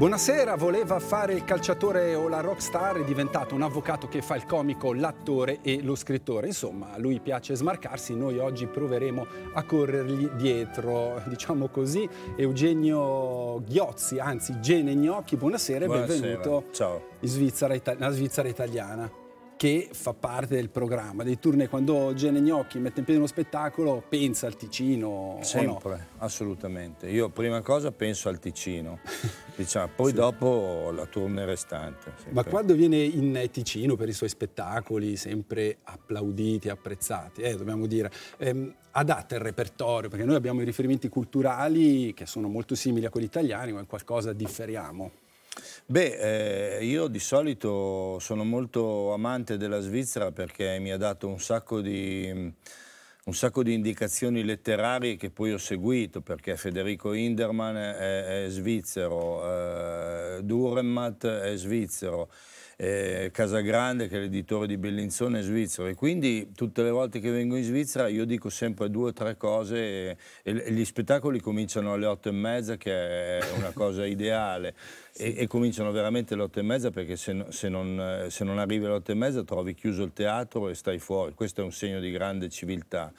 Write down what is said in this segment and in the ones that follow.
Buonasera, voleva fare il calciatore o la rockstar, è diventato un avvocato che fa il comico, l'attore e lo scrittore. Insomma, a lui piace smarcarsi, noi oggi proveremo a corrergli dietro, diciamo così. Eugenio Ghiozzi, anzi Gene Gnocchi, buonasera, e benvenuto Ciao. in Svizzera, Ita- Svizzera italiana che fa parte del programma dei tournée. Quando Gene Gnocchi mette in piedi uno spettacolo, pensa al Ticino? Sempre, no? assolutamente. Io prima cosa penso al Ticino, diciamo, poi sì. dopo la tournée restante. Sempre. Ma quando viene in Ticino per i suoi spettacoli, sempre applauditi, apprezzati, eh, dobbiamo dire, ehm, adatta il repertorio, perché noi abbiamo i riferimenti culturali che sono molto simili a quelli italiani, ma in qualcosa differiamo. Beh, eh, io di solito sono molto amante della Svizzera perché mi ha dato un sacco di un sacco di indicazioni letterarie che poi ho seguito perché Federico Inderman è, è svizzero, eh, Duremmat è svizzero eh, Casagrande che è l'editore di Bellinzone in Svizzera e quindi tutte le volte che vengo in Svizzera io dico sempre due o tre cose e, e gli spettacoli cominciano alle otto e mezza che è una cosa ideale sì. e, e, cominciano veramente alle otto e mezza perché se, se, non, eh, se non arrivi alle otto e mezza trovi chiuso il teatro e stai fuori, questo è un segno di grande civiltà.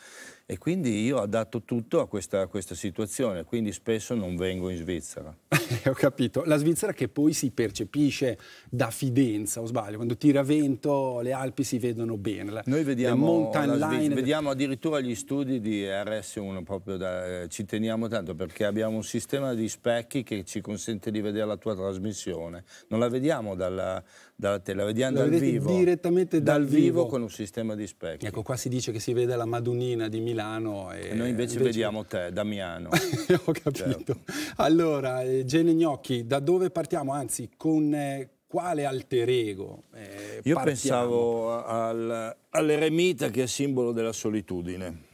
E quindi io adatto tutto a questa, a questa situazione, quindi spesso non vengo in Svizzera. Eh, ho capito. La Svizzera che poi si percepisce da Fidenza, o sbaglio, quando tira vento le Alpi si vedono bene. La, Noi vediamo, line... vediamo addirittura gli studi di RS1, proprio da, eh, ci teniamo tanto perché abbiamo un sistema di specchi che ci consente di vedere la tua trasmissione. Non la vediamo dalla, dalla tele, la vediamo dal vivo. direttamente dal, dal vivo. vivo con un sistema di specchi. Ecco, qua si dice che si vede la Madunina di Milano Milano. E, e noi invece, invece, vediamo te, Damiano. Ho capito. Certo. Allora, eh, Gene Gnocchi, da dove partiamo? Anzi, con... Eh, quale alter ego? Eh, Io partiamo. pensavo al, all'eremita che è simbolo della solitudine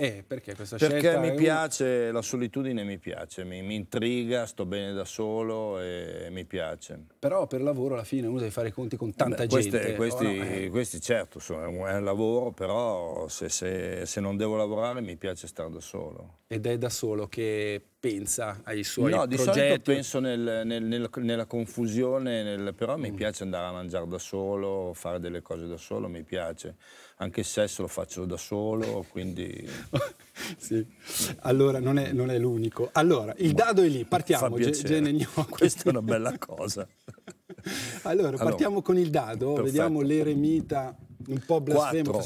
eh, perché questa perché scelta? Perché mi piace, un... la solitudine mi piace, mi, mi, intriga, sto bene da solo e mi piace. Però per lavoro alla fine uno deve fare i conti con tanta Beh, queste, gente. Eh, questi, no, eh. questi certo, sono, è un lavoro, però se, se, se non devo lavorare mi piace stare da solo. Ed è da solo che pensa ai suoi no, progetti? No, di solito penso nel, nel, nel, nella confusione, però mi piace andare a mangiare da solo, fare delle cose da solo, mi piace. Anche il sesso lo faccio da solo, quindi... sì, allora non è, è l'unico. Allora, il dado è lì, partiamo. Gene Questa è una bella cosa. allora, partiamo con il dado, perfetto. vediamo l'eremita un po' blasfemo.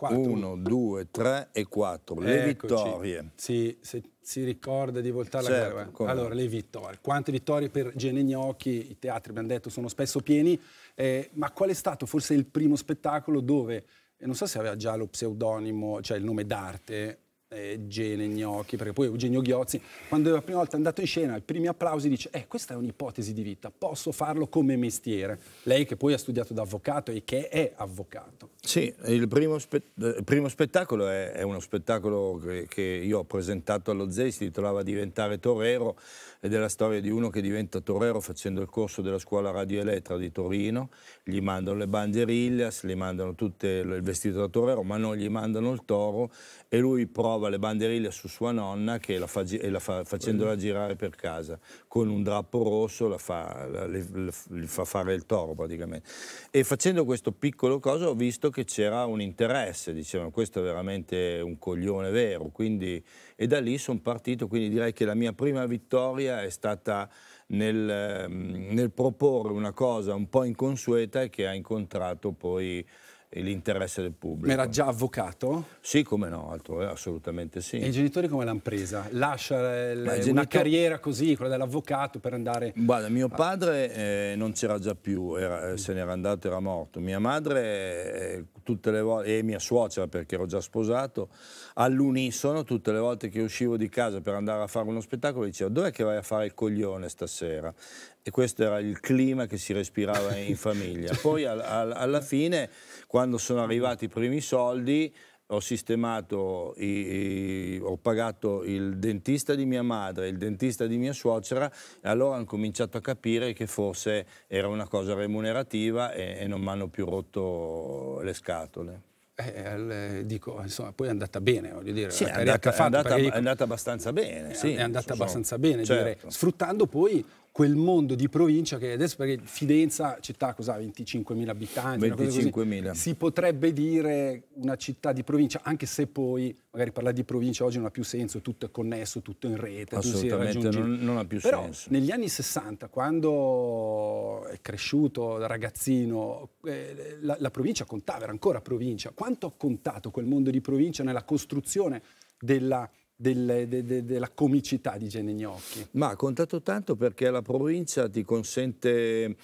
1, 2, 3 e 4. Le Eccoci. vittorie. Sì, se si ricorda di voltare certo, la guerra. Eh. Allora, le vittorie. Quante vittorie per Gene Gnocchi, i teatri, abbiamo detto, sono spesso pieni, eh, ma qual è stato forse il primo spettacolo dove, non so se aveva già lo pseudonimo, cioè il nome d'arte, eh, Gene Gnocchi, perché poi Eugenio Ghiozzi, quando la prima volta è andato in scena, ai primi applausi dice, eh, questa è un'ipotesi di vita, posso farlo come mestiere. Lei che poi ha studiato da avvocato e che è avvocato. Sì, il primo, spe il primo spettacolo è, è, uno spettacolo che, che io ho presentato allo Zei, si titolava Diventare Torero, ed è la storia di uno che diventa torero facendo il corso della scuola Radio Elettra di Torino, gli mandano le banderillas, gli mandano tutto il vestito da torero, ma non gli mandano il toro e lui prova le banderillas su sua nonna che la fa, la fa facendola girare per casa con un drappo rosso, la fa, la, le, le, le fa fare il toro praticamente. E facendo questo piccolo cosa ho visto che c'era un interesse, dicevano questo è veramente un coglione vero, quindi e da lì sono partito, quindi direi che la mia prima vittoria è stata nel, ehm, nel proporre una cosa un po' inconsueta e che ha incontrato poi l'interesse del pubblico. Ma era già avvocato? Sì, come no, eh, assolutamente sì. E i genitori come l'hanno presa? Lascia l- genitor- una carriera così, quella dell'avvocato, per andare... Guarda, mio padre eh, non c'era già più, era, eh, se n'era andato, era morto. Mia madre, eh, tutte le volte, e mia suocera, perché ero già sposato, all'unisono, tutte le volte che uscivo di casa per andare a fare uno spettacolo, diceva, dov'è che vai a fare il coglione stasera? e questo era il clima che si respirava in famiglia. Poi al, al, alla fine, quando sono arrivati i primi soldi, ho sistemato, i, i, ho pagato il dentista di mia madre, il dentista di mia suocera e allora hanno cominciato a capire che forse era una cosa remunerativa e, e non mi hanno più rotto le scatole. Eh, eh dico, insomma, poi è andata bene, voglio dire, sì, è, andata, è, andata, è, andata, abbastanza bene. Eh, sì, è andata abbastanza bene, certo. dire, sfruttando poi quel mondo di provincia che adesso perché Fidenza, città cos'ha 25.000 abitanti, 25.000. si potrebbe dire una città di provincia, anche se poi magari parlare di provincia oggi non ha più senso, tutto è connesso, tutto in rete, assolutamente non, non, ha più Però, senso. Negli anni 60, quando è cresciuto da ragazzino, eh, la, la provincia contava, era ancora provincia. Quanto ha contato quel mondo di provincia nella costruzione della della de, de, de comicità di Gene Gnocchi? Ma ha contato tanto perché la provincia ti consente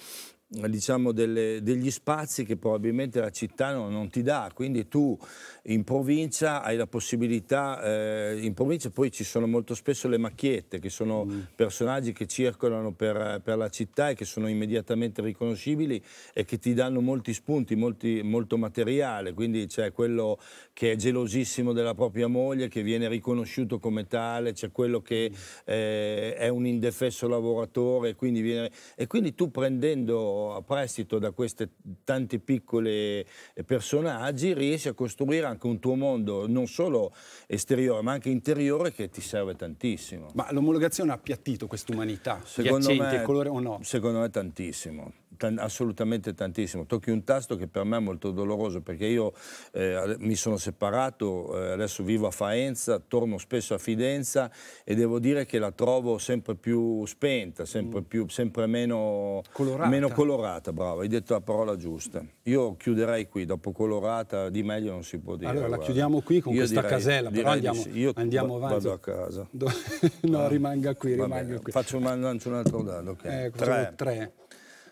diciamo, delle, degli spazi che probabilmente la città non, non, ti dà, quindi tu in provincia hai la possibilità, eh, in provincia poi ci sono molto spesso le macchiette, che sono mm. personaggi che circolano per, per, la città e che sono immediatamente riconoscibili e che ti danno molti spunti, molti, molto materiale, quindi c'è quello che è gelosissimo della propria moglie, che viene riconosciuto come tale, c'è quello che mm. eh, è un indefesso lavoratore, quindi viene... e quindi tu prendendo a prestito da questi tanti piccoli eh, personaggi riesci a costruire anche un tuo mondo non solo esteriore ma anche interiore che ti serve tantissimo. Ma l'omologazione ha appiattito quest'umanità, secondo me, colore o no? Secondo me tantissimo assolutamente tantissimo. Tocchi un tasto che per me è molto doloroso perché io eh, mi sono separato, eh, adesso vivo a Faenza, torno spesso a Fidenza e devo dire che la trovo sempre più spenta, sempre, mm. più, sempre meno, colorata. meno colorata. Bravo, hai detto la parola giusta. Io chiuderei qui, dopo colorata di meglio non si può dire. Allora guarda. la chiudiamo qui con io questa direi, casella, direi però andiamo, sì. io andiamo avanti. Vado a casa. no, ah. rimanga qui, rimanga qui. Faccio un, lancio un altro dado, ok. Eh, tre. tre.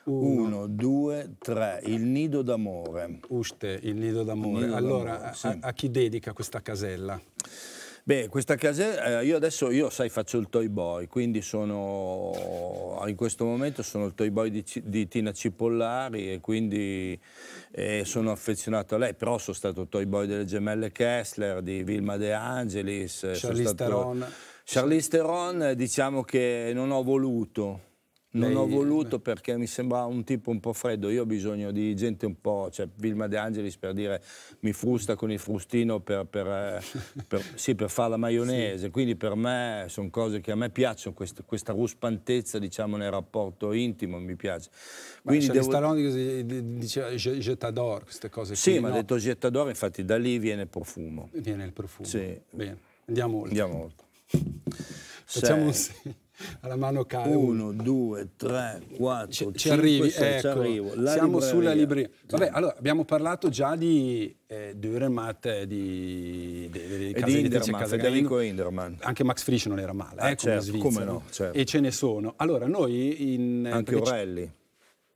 Uno, due, tre. Il nido d'amore. Uste, il nido d'amore. Allora, sì. a, a chi dedica questa casella? Beh, questa casella, eh, io adesso, io sai, faccio il toy boy, quindi sono, in questo momento sono il toy boy di, di Tina Cipollari e quindi eh, sono affezionato a lei, però sono stato toy boy delle gemelle Kessler, di Vilma De Angelis. Eh, Charlize Theron. Charlize Theron, diciamo che non ho voluto non ho eh, voluto perché mi sembrava un tipo un po' freddo, io ho bisogno di gente un po', cioè Vilma De Angelis per dire mi frusta con il frustino per, per, eh, per, sì, per fare la maionese, sì. quindi per me sono cose che a me piacciono, questa, questa ruspantezza diciamo nel rapporto intimo mi piace. Quindi ma devo... Stallone diceva gettador, queste cose. Sì, ma ha no. detto gettador, infatti da lì viene il profumo. Viene il profumo. Sì. Bene, andiamo oltre. Andiamo oltre. Facciamo un segno alla mano cara. Uno, due, tre, quattro, ci, ci arrivi, sei, ecco, ci arrivo. La siamo libreria. sulla libreria. Vabbè, allora, abbiamo parlato già di eh, Dürermatt, di, di, di, di, casa di Inderman, Federico Inderman. Anche Max Frisch non era male, eh, ah, eh, certo, Svizzera, come no, certo. E ce ne sono. Allora, noi... In, eh, anche Orelli.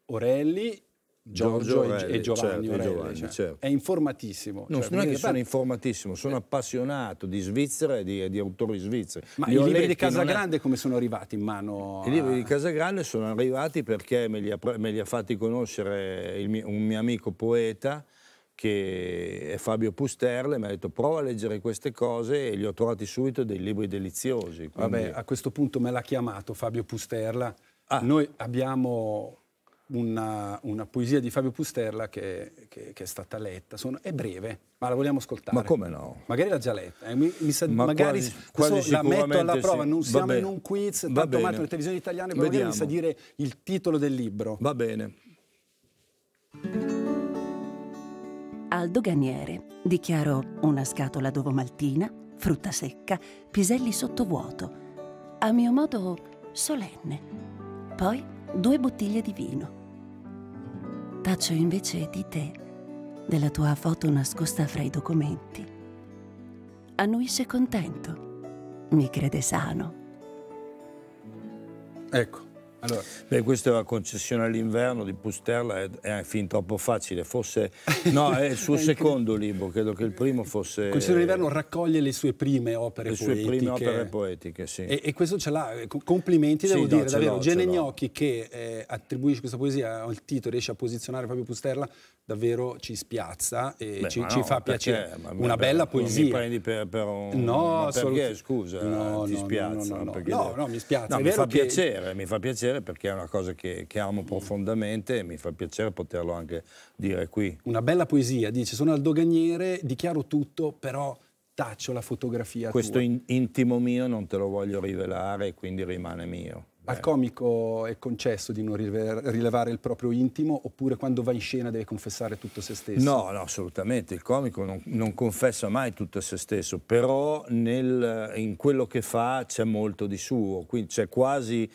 Orelli Giorgio, Giorgio e, e, Giovanni, certo, Orelli, Giovanni cioè, certo. è informatissimo. No, cioè, non è che sono informatissimo, sono eh. appassionato di Svizzera e di, di autori svizzeri. Ma Io i libri di Casagrande è... come sono arrivati in mano? I libri di Casagrande sono arrivati perché me li ha, me li ha fatti conoscere mio, un mio amico poeta che è Fabio Pusterle, mi ha detto prova a leggere queste cose e gli ho trovati subito dei libri deliziosi. Quindi... Vabbè, a questo punto me l'ha chiamato Fabio Pusterla. Ah. Noi abbiamo una, una, poesia di Fabio Pusterla che, che, che è stata letta. Sono, è breve, ma la vogliamo ascoltare. Ma come no? Magari l'ha già letta. Eh, mi, mi sa, ma magari quasi, quasi so, la metto alla prova. Sì. Non siamo in un quiz, Va tanto amato le televisioni italiane, però Vediamo. magari mi sa dire il titolo del libro. Va bene. Al doganiere Dichiaro una scatola d'ovo maltina, frutta secca, piselli sottovuoto, a mio modo solenne. Poi due bottiglie di vino Taccio invece di te, della tua foto nascosta fra i documenti. Annuisce contento, mi crede sano. Ecco, allora. Beh, questa è una concessione all'inverno di Pusterla, è, è, fin troppo facile. Forse, no, è il suo secondo libro, credo che il primo fosse... Concessione all'inverno raccoglie le sue prime opere le poetiche. Le sue prime opere poetiche, sì. E, e questo ce l'ha, eh, complimenti devo sì, dire, no, davvero. Gene Gnocchi che eh, attribuisce questa poesia al titolo, riesce a posizionare proprio Pusterla, davvero ci spiazza e Beh, ci, no, fa piacere. una beh, bella poesia. Mi prendi per, per un... No, perché, scusa, no, ti spiazza? No, no, no, mi spiazza. mi fa piacere, mi fa piacere piacere perché è una cosa che, che amo profondamente e mi fa piacere poterlo anche dire qui. Una bella poesia, dice, sono al doganiere, dichiaro tutto, però taccio la fotografia. Questo in, intimo mio non te lo voglio rivelare, quindi rimane mio. Beh. Al eh. comico è concesso di non rilevare il proprio intimo oppure quando va in scena deve confessare tutto se stesso? No, no, assolutamente. Il comico non, non confessa mai tutto se stesso, però nel, in quello che fa c'è molto di suo, quindi c'è quasi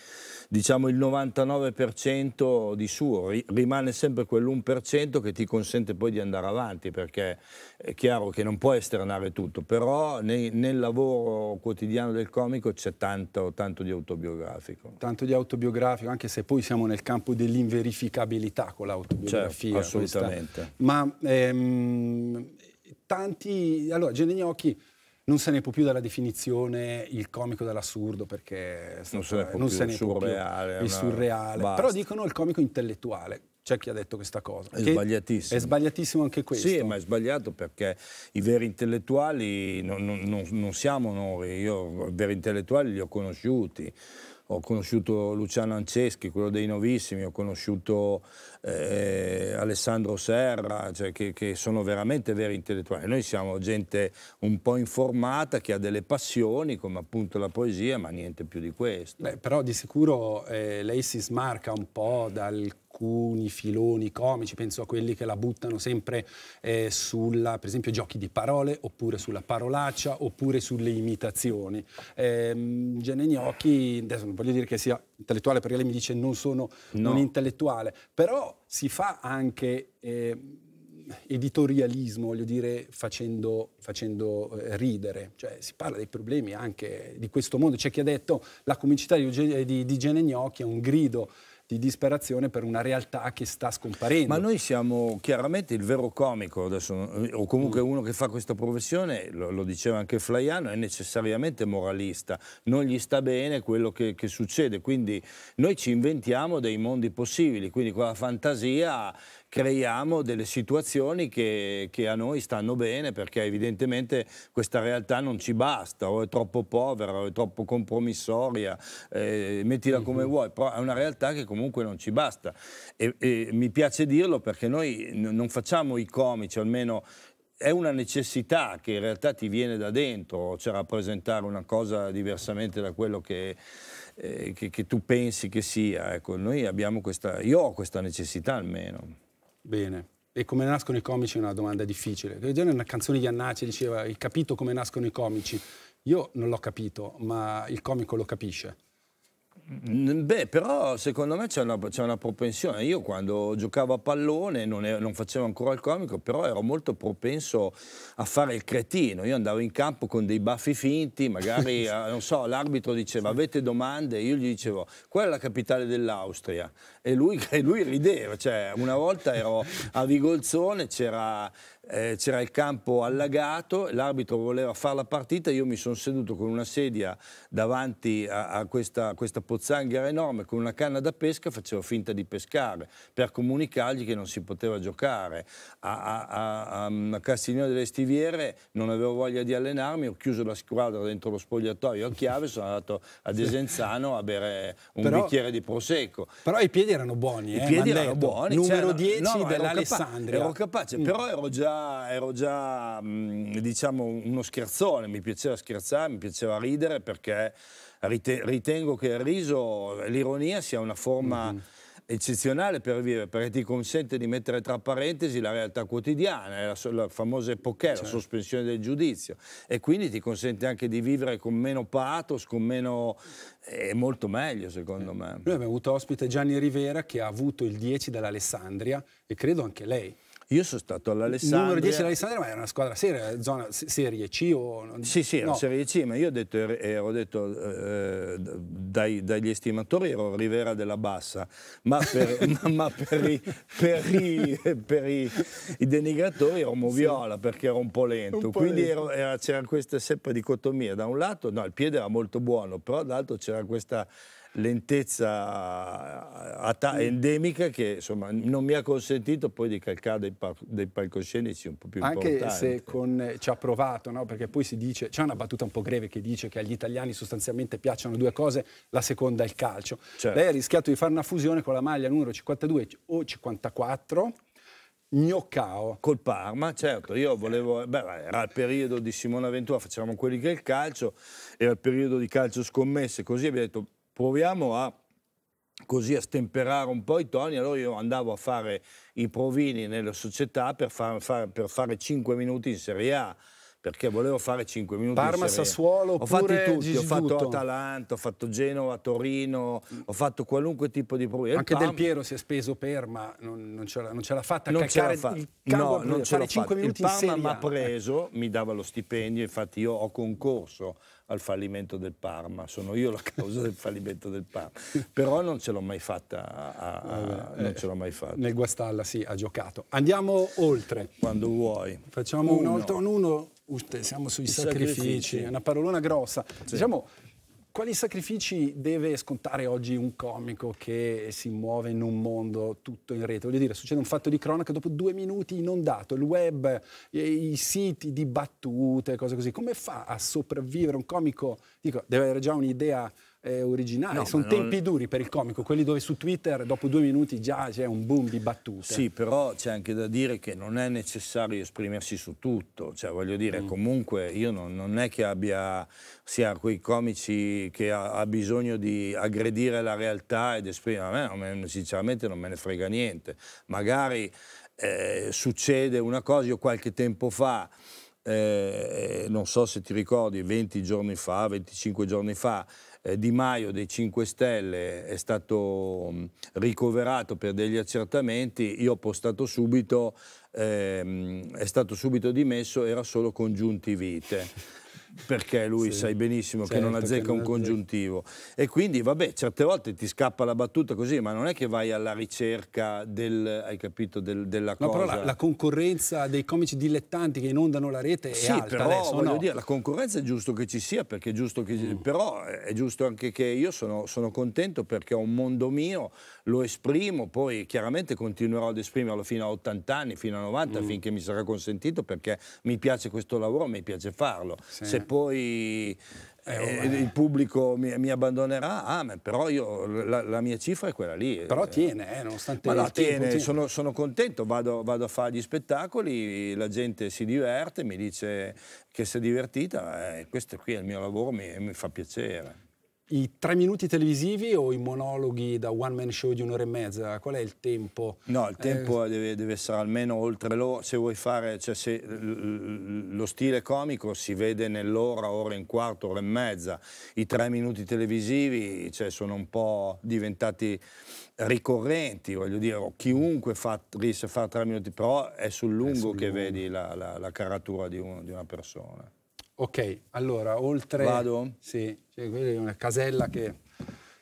diciamo il 99% di suo, rimane sempre quell'1% che ti consente poi di andare avanti perché è chiaro che non puoi esternare tutto, però nei, nel lavoro quotidiano del comico c'è tanto, tanto di autobiografico. Tanto di autobiografico, anche se poi siamo nel campo dell'inverificabilità con l'autobiografia. Certo, assolutamente. Questa. Ma ehm, tanti... Allora, Gene Gnocchi non se ne può più dalla definizione il comico dall'assurdo perché non se ne può non più, se ne il surreale, più, il surreale. Basta. però dicono il comico intellettuale c'è chi ha detto questa cosa. È sbagliatissimo. È sbagliatissimo anche questo. Sì, ma è sbagliato perché i veri intellettuali non, non, non siamo noi, io i veri intellettuali li ho conosciuti ho conosciuto Luciano Anceschi, quello dei Novissimi, ho conosciuto eh, Alessandro Serra, cioè che, che, sono veramente veri intellettuali. Noi siamo gente un po' informata che ha delle passioni, come appunto la poesia, ma niente più di questo. Beh, però di sicuro eh, lei si smarca un po' dal alcuni filoni comici, penso a quelli che la buttano sempre eh, sulla, per esempio, giochi di parole, oppure sulla parolaccia, oppure sulle imitazioni. Eh, Gene Gnocchi, adesso non voglio dire che sia intellettuale, perché lei mi dice non sono no. un intellettuale, però si fa anche... Eh, editorialismo, voglio dire, facendo, facendo eh, ridere. Cioè, si parla dei problemi anche di questo mondo. C'è chi ha detto la comicità di, di, di Gene Gnocchi è un grido di disperazione per una realtà che sta scomparendo. Ma noi siamo chiaramente il vero comico, adesso, eh, o comunque mm. uno che fa questa professione, lo, lo diceva anche Flaiano, è necessariamente moralista, non gli sta bene quello che, che succede, quindi noi ci inventiamo dei mondi possibili, quindi con la fantasia creiamo delle situazioni che, che, a noi stanno bene perché evidentemente questa realtà non ci basta o è troppo povera o è troppo compromissoria, eh, mettila come mhm. vuoi, però è una realtà che comunque non ci basta e, e mi piace dirlo perché noi non facciamo i comici, almeno è una necessità che in realtà ti viene da dentro, cioè rappresentare una cosa diversamente da quello che, eh, che, che tu pensi che sia. Ecco, noi abbiamo questa, io ho questa necessità almeno. Bene. E come nascono i comici è una domanda difficile. Già nella canzone di Annace diceva, hai capito come nascono i comici? Io non l'ho capito, ma il comico lo capisce. Beh, però secondo me c'è una, una, propensione. Io quando giocavo a pallone non, ero, non, facevo ancora il comico, però ero molto propenso a fare il cretino. Io andavo in campo con dei baffi finti, magari, eh, non so, l'arbitro diceva avete domande? Io gli dicevo qual è la capitale dell'Austria? E lui, lui, rideva. Cioè, una volta ero a Vigolzone, c'era eh, c'era il campo allagato, l'arbitro voleva fare la partita, io mi sono seduto con una sedia davanti a, a questa, a questa pozzanghera enorme, con una canna da pesca, facevo finta di pescare per comunicargli che non si poteva giocare. A, a, a Castiglione delle Stiviere non avevo voglia di allenarmi, ho chiuso la squadra dentro lo spogliatoio a chiave, sono andato a Desenzano a bere un però, bicchiere di prosecco. Però i piedi erano buoni, I eh, piedi erano buoni. Numero cioè, 10 no, no, dell'Alessandria. Ero capace, però mm. ero già ero già diciamo, uno scherzone, mi piaceva scherzare, mi piaceva ridere perché ritengo che il riso, l'ironia sia una forma... Mm -hmm eccezionale per vivere, perché ti consente di mettere tra parentesi la realtà quotidiana, la, la famosa epochè, certo. la sospensione del giudizio, e quindi ti consente anche di vivere con meno pathos, con meno... è eh, molto meglio secondo eh. me. Noi abbiamo avuto ospite Gianni Rivera che ha avuto il 10 dall'Alessandria e credo anche lei io sono stato all'Alessandria. Numero 10 all'Alessandria, ma era una squadra seria, zona Serie C o... Sì, sì, era no. Serie C, ma io ho detto, ero detto eh, dai, dagli estimatori ero Rivera della Bassa, ma per, ma, ma per, i, per, i, per i, i, denigratori ero Moviola sì. perché ero un po' lento. Un po Quindi c'era questa sempre dicotomia, da un lato no, il piede era molto buono, però dall'altro c'era questa lentezza eh, mm. endemica che insomma, non mi ha consentito poi di calcare dei, pa dei palcoscenici un po' più Anche importanti. Anche se con, eh, ci ha provato, no? perché poi si dice, c'è una battuta un po' greve che dice che agli italiani sostanzialmente piacciono due cose, la seconda è il calcio. Certo. Lei ha rischiato di fare una fusione con la maglia numero 52 o 54 Gnoccao. Col Parma, certo, io volevo, beh, era il periodo di Simona Ventura, facevamo quelli che è il calcio, era il periodo di calcio scommesse, così abbiamo detto proviamo a così a stemperare un po' i toni, allora io andavo a fare i provini nelle società per, far, far, per fare 5 minuti in Serie A perché volevo fare 5 minuti Parma, Sassuolo, ho fatto tutti, Gigi ho fatto Dutto. Atalanta, ho fatto Genova, Torino, ho fatto qualunque tipo di problema. Anche Del Piero si è speso per, ma non, non ce l'ha fatta non calcare fa- il campo no, non fare 5 minuti il Parma mi ha preso, mi dava lo stipendio, infatti io ho concorso al fallimento del Parma, sono io la causa del fallimento del Parma, però non ce l'ho mai fatta, a, a, eh, non ce l'ho mai fatta. Nel Guastalla sì, ha giocato. Andiamo oltre. Quando vuoi. Facciamo uno. un oltre un uno, siamo sui sacrifici. sacrifici, una parolona grossa. Sì. Diciamo quali sacrifici deve scontare oggi un comico che si muove in un mondo tutto in rete? Voglio dire, succede un fatto di cronaca dopo due minuti inondato, il web, i siti di battute, cose così. Come fa a sopravvivere un comico? Dico, deve avere già un'idea eh, originale. No, Sono tempi non... duri per il comico, quelli dove su Twitter dopo due minuti già c'è un boom di battute. Sì, però c'è anche da dire che non è necessario esprimersi su tutto. Cioè, voglio dire, mm. comunque io non, non, è che abbia sia quei comici che ha, ha bisogno di aggredire la realtà ed esprimere. A me, sinceramente, non me ne frega niente. Magari eh, succede una cosa, io qualche tempo fa. Eh, non so se ti ricordi, 20 giorni fa, 25 giorni fa, eh, Di Maio dei 5 Stelle è stato mm, ricoverato per degli accertamenti, io ho postato subito, ehm, è stato subito dimesso, era solo congiuntivite perché lui sì. sai benissimo certo, che non certo, azzecca un congiuntivo. E quindi, vabbè, certe volte ti scappa la battuta così, ma non è che vai alla ricerca del, hai capito, del, della no, cosa. Però la, la, concorrenza dei comici dilettanti che inondano la rete è sì, alta però, adesso, voglio no? dire, la concorrenza è giusto che ci sia, perché è giusto che, mm. però è giusto anche che io sono, sono contento perché ho un mondo mio, lo esprimo, poi chiaramente continuerò ad esprimerlo fino a 80 anni, fino a 90, mm. finché mi sarà consentito, perché mi piace questo lavoro, mi piace farlo. Sì. Se poi eh, eh, oh, eh, il pubblico mi, mi, abbandonerà, ah, però io, la, la, mia cifra è quella lì. Però tiene, eh, nonostante... Ma no, tiene, tiene. Sono, sono, contento, vado, vado, a fare gli spettacoli, la gente si diverte, mi dice che si è divertita, eh, questo qui è il mio lavoro, mi, mi fa piacere i tre minuti televisivi o i monologhi da one man show di un'ora e mezza? Qual è il tempo? No, il eh, tempo eh... deve, deve, essere almeno oltre l'ora. Se vuoi fare, cioè se lo stile comico si vede nell'ora, ora e un quarto, ora e mezza. I tre minuti televisivi cioè, sono un po' diventati ricorrenti, voglio dire, chiunque fa, riesce a fare tre minuti, però è sul lungo è sul che vedi la, la, la caratura di, un, di una persona. Ok, allora, oltre... Vado? Sì, cioè, quella è una casella che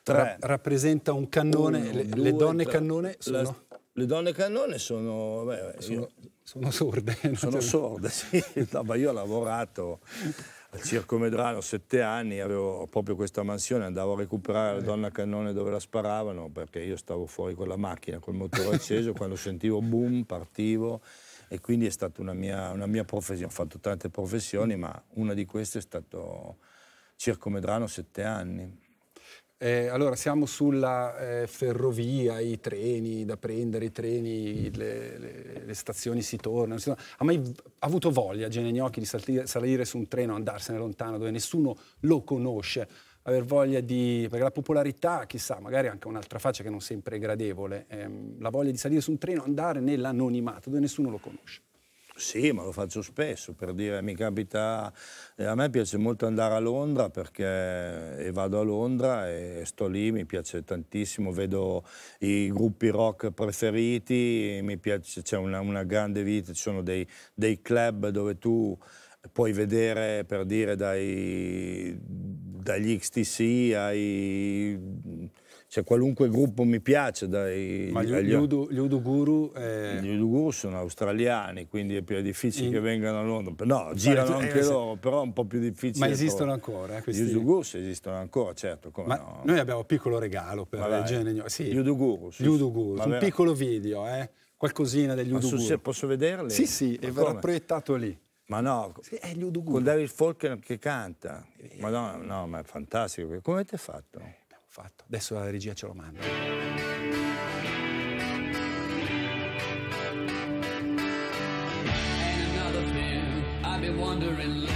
ra rappresenta un cannone. Uno, le, due, le, donne tre. cannone sono... La, le donne cannone sono... Beh, sono, io, sono sorde. Sono sorde, sì. No, ma io ho lavorato al Circo Medrano sette anni, avevo proprio questa mansione, andavo a recuperare la eh. donna cannone dove la sparavano perché io stavo fuori con la macchina, col motore acceso, quando sentivo boom partivo e quindi è stata una mia, una mia professione. Ho fatto tante professioni, ma una di queste è stato Circomedrano sette anni. Eh, allora, siamo sulla eh, ferrovia, i treni da prendere, i treni, mm. le, le, le stazioni si tornano. Si Ha mai avuto voglia, Gene Gnocchi, di salire, salire su un treno, andarsene lontano dove nessuno lo conosce? aver voglia di... perché la popolarità, chissà, magari anche un'altra faccia che non sempre è gradevole, ehm, la voglia di salire su un treno, andare nell'anonimato dove nessuno lo conosce. Sì, ma lo faccio spesso, per dire, mi capita, eh, a me piace molto andare a Londra perché eh, vado a Londra e sto lì, mi piace tantissimo, vedo i gruppi rock preferiti, mi piace, c'è una, una, grande vita, ci sono dei, dei club dove tu puoi vedere, per dire, dai dagli XTC ai... Cioè qualunque gruppo mi piace. Dai, Ma gli, agli, gli, Udu, gli Uduguru... Eh... Gli Uduguru sono australiani, quindi è più difficile In... Mm. che vengano a Londra. No, girano eh, anche eh, loro, però è un po' più difficile. Ma esistono troppo. ancora eh, questi... Gli Uduguru esistono ancora, certo. Ma no? Noi abbiamo un piccolo regalo per il genio. Sì. Gli Uduguru. Sì. Gli Uduguru, un piccolo video, eh? qualcosina degli Uduguru. Ma se posso vederli? Sì, sì, e verrà proiettato lì. Ma no, sì, è con David Faulkner che canta. Ma no, no, ma è fantastico. Come avete fatto? Eh, abbiamo fatto. Adesso la regia ce lo manda. I've been wondering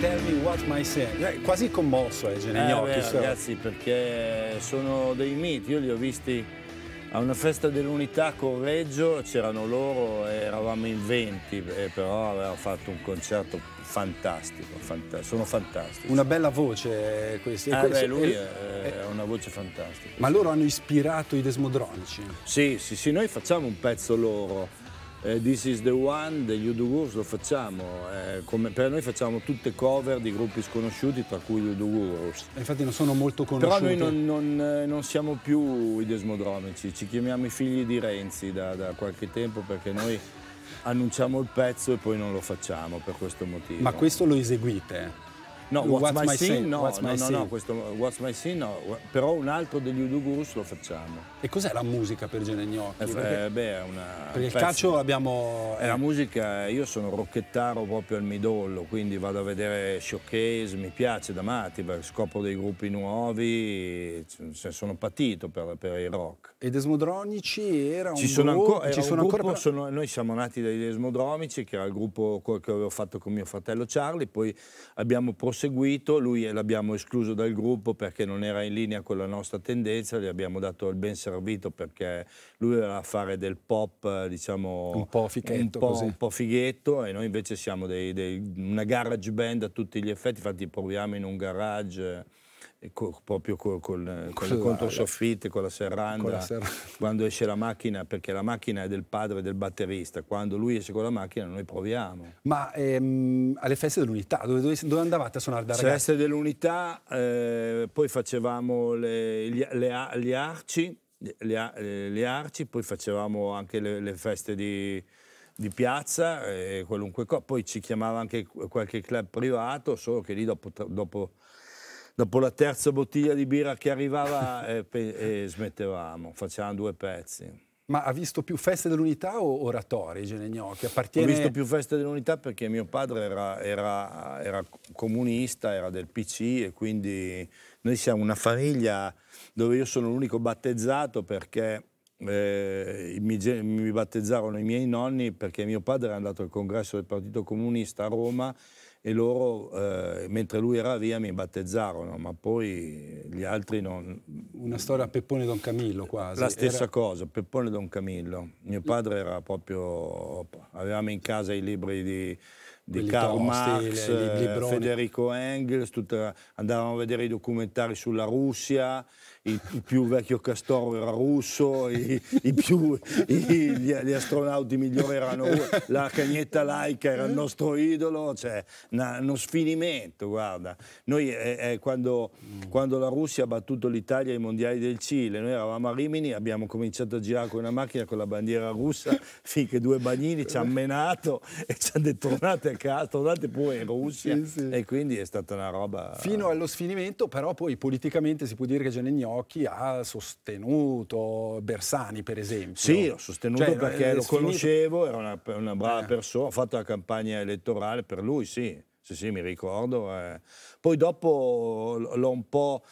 Tell me what my sin. Eh, quasi commosso è eh, Genignocchi. Eh, beh, ragazzi, perché sono dei miti, io li ho visti a una festa dell'unità con Reggio, c'erano loro, eravamo in 20, eh, però avevano fatto un concerto fantastico, fanta sono fantastici. Una bella voce eh, questa. Ah, beh, lui è, una voce fantastica. Ma loro hanno ispirato i Desmodronici? Sì, sì, sì, noi facciamo un pezzo loro eh, This is the One degli Udo Gurs lo facciamo, eh, come, per noi facciamo tutte cover di gruppi sconosciuti tra cui gli Udo Gurs. Infatti non sono molto conosciuti. Però noi non, non, eh, non siamo più i desmodromici, ci chiamiamo i figli di Renzi da, da qualche tempo perché noi annunciamo il pezzo e poi non lo facciamo per questo motivo. Ma questo lo eseguite? No, What's, what's My, my sin? sin? No, what's no, my no, sin? no, questo What's My Sin no, però un altro degli Udugurus lo facciamo. E cos'è la musica per Genegnocchi? Eh, perché, eh, beh, è una... Perché il calcio abbiamo... È la eh. musica, io sono rocchettaro proprio al midollo, quindi vado a vedere showcase, mi piace da Damati, scopro dei gruppi nuovi, cioè, sono patito per, per il rock. I Desmodronici era un ci sono gruppo, ancora, ci sono gruppo, ancora sono, noi siamo nati dai Desmodromici che era il gruppo che avevo fatto con mio fratello Charlie poi abbiamo proseguito lui l'abbiamo escluso dal gruppo perché non era in linea con la nostra tendenza gli abbiamo dato il ben servito perché lui era a fare del pop diciamo un po' fighetto, un po', un po fighetto e noi invece siamo dei, dei, una garage band a tutti gli effetti infatti proviamo in un garage Co, proprio col, col, con il controsoffitto, con la serranda, con la serranda. quando esce la macchina, perché la macchina è del padre del batterista, quando lui esce con la macchina noi proviamo. Ma ehm, alle feste dell'unità, dove, dove, dove, andavate a suonare da ragazzi? Feste dell'unità, eh, poi facevamo le, gli, le, gli, arci, gli, gli, eh, arci, poi facevamo anche le, le feste di, di piazza e eh, qualunque cosa, poi ci chiamava anche qualche club privato, solo che lì dopo, dopo dopo la terza bottiglia di birra che arrivava eh, e, e eh, smettevamo, facevamo due pezzi. Ma ha visto più feste dell'unità o oratori Gelegnocchi? Appartiene... Ho visto più feste dell'unità perché mio padre era, era, era, comunista, era del PC e quindi noi siamo una famiglia dove io sono l'unico battezzato perché eh, mi, mi, battezzarono i miei nonni perché mio padre è andato al congresso del Partito Comunista a Roma e loro, eh, mentre lui era via, mi battezzarono, ma poi gli altri non... Una storia Peppone Don Camillo quasi. La stessa era... cosa, Peppone Don Camillo. Mio padre era proprio... avevamo in casa i libri di, di Karl tosti, Marx, li, Federico Engels, tutta... andavamo a vedere i documentari sulla Russia, il, il più vecchio Castoro era russo, i, i più, i, gli, gli, astronauti migliori erano la cagnetta laica era il nostro idolo, cioè una, uno sfinimento, guarda. Noi eh, eh, quando, quando, la Russia ha battuto l'Italia ai mondiali del Cile, noi eravamo a Rimini, abbiamo cominciato a girare con una macchina con la bandiera russa finché due bagnini ci hanno menato e ci hanno detto tornate a casa, tornate pure in Russia sì, sì. e quindi è stata una roba... Fino allo sfinimento però poi politicamente si può dire che Gianni Gnocchi ha sostenuto Bersani, per esempio. Sì, ho sostenuto cioè, perché eh, lo conoscevo, era una, una brava eh. persona, ho fatto la campagna elettorale per lui, sì, sì, sì, mi ricordo. Eh. Poi dopo l'ho un po'...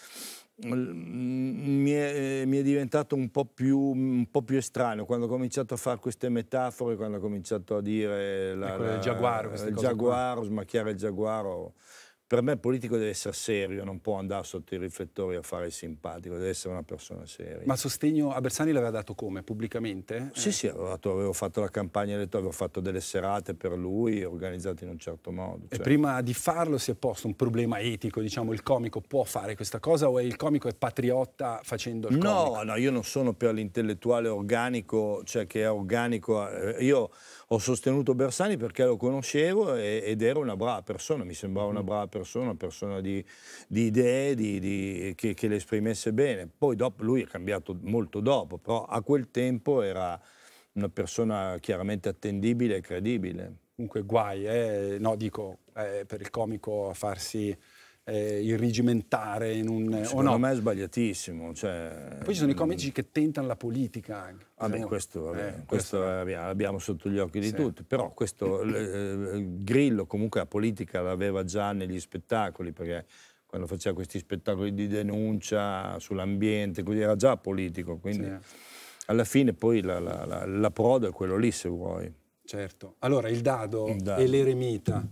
Mi è, eh, mi è, diventato un po, più, un po' più estraneo quando ho cominciato a fare queste metafore, quando ho cominciato a dire la, eh, la, il giaguaro, il giaguaro smacchiare il giaguaro. Per me il politico deve essere serio, non può andare sotto i riflettori a fare il simpatico, deve essere una persona seria. Ma il sostegno a Bersani l'aveva dato come? Pubblicamente? Sì, eh. sì, avevo fatto la campagna elettorale, avevo fatto delle serate per lui, organizzate in un certo modo. Cioè. E prima di farlo si è posto un problema etico, diciamo, il comico può fare questa cosa o il comico è patriotta facendo il no, comico? No, no, io non sono per l'intellettuale organico, cioè che è organico, eh, io ho sostenuto Bersani perché lo conoscevo e, ed era una brava persona, mi sembrava una mm-hmm. brava persona, una persona di, di idee, di, di, che, che le esprimesse bene. Poi dopo, lui è cambiato molto dopo, però a quel tempo era una persona chiaramente attendibile e credibile. Comunque guai, eh? no dico, eh, per il comico a farsi eh, irrigimentare in un... Secondo no. me è sbagliatissimo. Cioè... Poi ci sono i mm, comici che tentano la politica anche. Ah beh, diciamo. questo, vabbè, eh, questo, questo l'abbiamo sotto gli occhi di sì. tutti, però questo eh, Grillo comunque la politica l'aveva già negli spettacoli, perché quando faceva questi spettacoli di denuncia sull'ambiente, quindi era già politico, quindi sì. Eh. alla fine poi la, la, la, la proda è quello lì se vuoi. Certo. Allora, il dado, il dado. e l'eremita.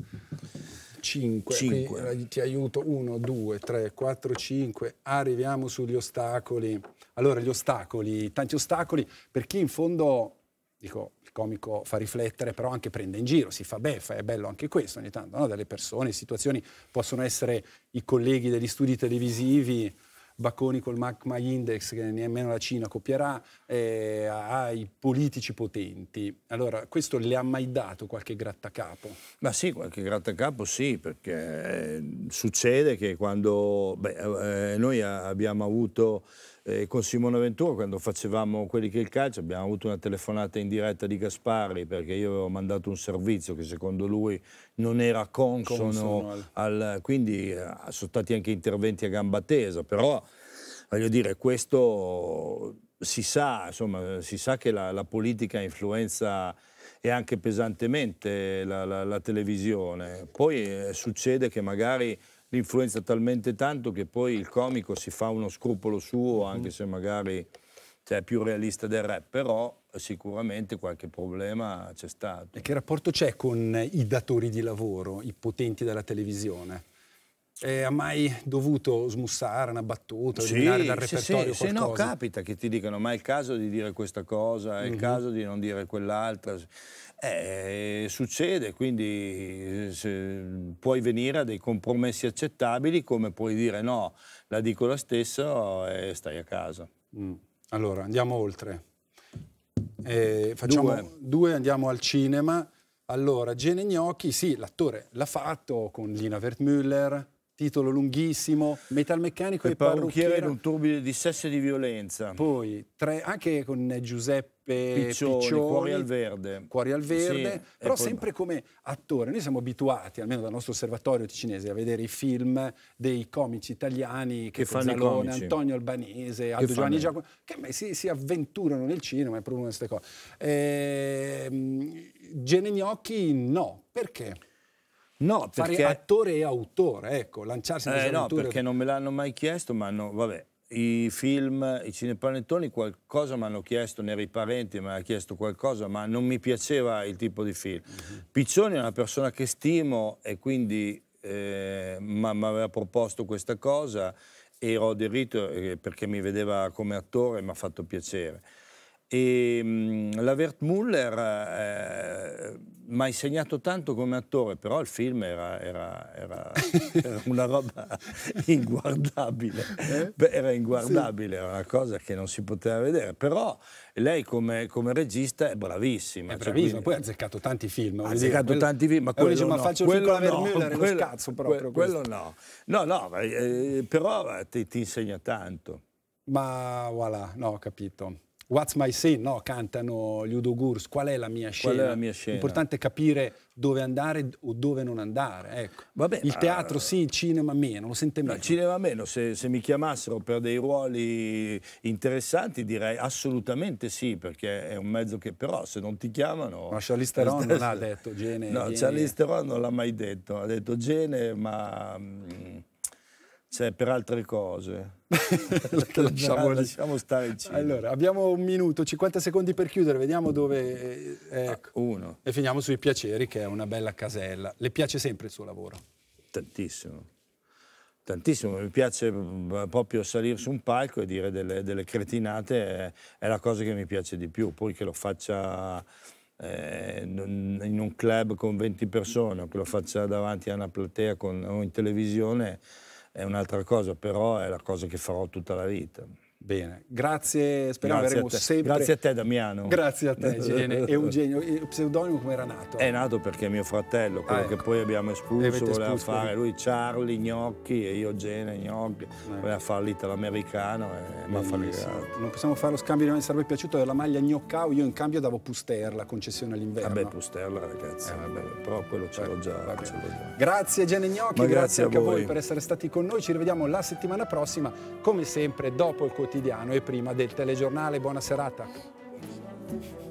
5, 5. Eh, ti aiuto 1, 2, 3, 4, 5, arriviamo sugli ostacoli. Allora, gli ostacoli, tanti ostacoli, per chi in fondo, dico, il comico fa riflettere, però anche prende in giro, si fa beffa, è bello anche questo ogni tanto, no? delle persone, situazioni, possono essere i colleghi degli studi televisivi, Bacconi col MACMA Index che nemmeno la Cina copierà, eh, ai politici potenti. Allora, questo le ha mai dato qualche grattacapo? Ma sì, qualche grattacapo sì, perché eh, succede che quando beh, eh, noi abbiamo avuto eh, con Simone Ventura quando facevamo quelli che il calcio abbiamo avuto una telefonata in diretta di Gasparri perché io avevo mandato un servizio che secondo lui non era consono, consono. Al, quindi eh, sono stati anche interventi a gamba tesa però voglio dire questo si sa, insomma, si sa che la, la politica influenza e anche pesantemente la, la, la televisione poi eh, succede che magari l'influenza talmente tanto che poi il comico si fa uno scrupolo suo, mhm. anche se magari cioè, è più realista del rap, però sicuramente qualche problema c'è stato. E che rapporto c'è con i datori di lavoro, i potenti della televisione? Eh, ha mai dovuto smussare una battuta, sì, eliminare dal repertorio sì, sì. Se no capita che ti dicano ma è il caso di dire questa cosa, è il mm -hmm. caso di non dire quell'altra. Eh, eh, succede, quindi eh, puoi venire a dei compromessi accettabili come puoi dire no, la dico la stessa e stai a casa. Mm. Allora, andiamo oltre. Eh, facciamo due. due, andiamo al cinema. Allora, Gene Gnocchi, sì, l'attore l'ha fatto con Lina Wertmüller, titolo lunghissimo, Metalmeccanico e, e parrucchiere, parrucchiere in un turbine di sesso e di violenza. Poi tre, anche con Giuseppe Piccioni, Piccioni Cuori al Verde. Cuori al Verde, sì, però poi... sempre come attore. Noi siamo abituati, almeno dal nostro osservatorio ticinese, a vedere i film dei comici italiani che, che fanno Zalone, Antonio Albanese, Aldo Giovanni Giacomo, che beh, si, si, avventurano nel cinema, è proprio una di queste cose. Eh, Gene Gnocchi no, perché? No, perché... Fare attore e autore, ecco, lanciarsi in eh, No, perché non me l'hanno mai chiesto, ma no, vabbè, i film, i cinepanettoni qualcosa mi hanno chiesto, ne ero i parenti, mi hanno chiesto qualcosa, ma non mi piaceva il tipo di film. Mm -hmm. Piccioni è una persona che stimo e quindi eh, mi aveva proposto questa cosa, ero aderito eh, perché mi vedeva come attore e mi ha fatto piacere. E la Lavert Muller eh, mi ha insegnato tanto come attore, però il film era, era, era, era una roba inguardabile, eh? era inguardabile, sì. era una cosa che non si poteva vedere, però lei come, come regista è bravissima. È cioè bravissima, quindi, poi ha azzeccato tanti film. Ha azzeccato quello, tanti film, ma quello dice, no. Ma faccio quello il film con Lavert no, quello, scazzo proprio. Quello, quello no, no, no eh, eh, però eh, ti, ti insegna tanto. Ma voilà, no, ho capito. What's My Sin, no? cantano gli Gurs. qual è la mia scena? Qual è la mia scena? L'importante capire dove andare o dove non andare. Ecco. Vabbè, il teatro ah, sì, il cinema meno, lo sente meno. Il cinema meno, se, se, mi chiamassero per dei ruoli interessanti direi assolutamente sì, perché è un mezzo che però se non ti chiamano... Ma Charlize Theron non l'ha detto, Gene... No, vieni... Charlize Theron non l'ha mai detto, ha detto Gene, ma... Mh, mm, cioè, per altre cose. lasciamo, lasciamo, stare in Cina. Allora, abbiamo un minuto, 50 secondi per chiudere, vediamo dove... Eh, ah, ecco. Uno. E finiamo sui piaceri, che è una bella casella. Le piace sempre il suo lavoro? Tantissimo. Tantissimo, mi piace eh, proprio salire su un palco e dire delle, delle cretinate, è, eh, è la cosa che mi piace di più. Poi che lo faccia eh, in un club con 20 persone, che lo faccia davanti a una platea con, o in televisione, è un'altra cosa, però è la cosa che farò tutta la vita. Bene, grazie, speriamo grazie avremo sempre... Grazie a te Damiano. Grazie a te eh, Gene. Eugenio, eh, il pseudonimo come era nato? È nato perché mio fratello, quello ah, ecco. che poi abbiamo espulso, voleva espulso. fare, lui Charlie Gnocchi e io Gene Gnocchi, eh. voleva fare l'italo-americano e eh, mi ha fallito. Non possiamo fare lo scambio, non mi sarebbe piaciuto la maglia Gnoccao, io in cambio davo Pusterla, concessione all'inverno. Vabbè Pusterla ragazzi, eh, vabbè. però quello ce l'ho già, già, Grazie Gene Gnocchi, grazie, grazie, anche a voi. voi per essere stati con noi, ci rivediamo la settimana prossima, come sempre dopo il quotidiano quotidiano e prima del telegiornale. Buona serata.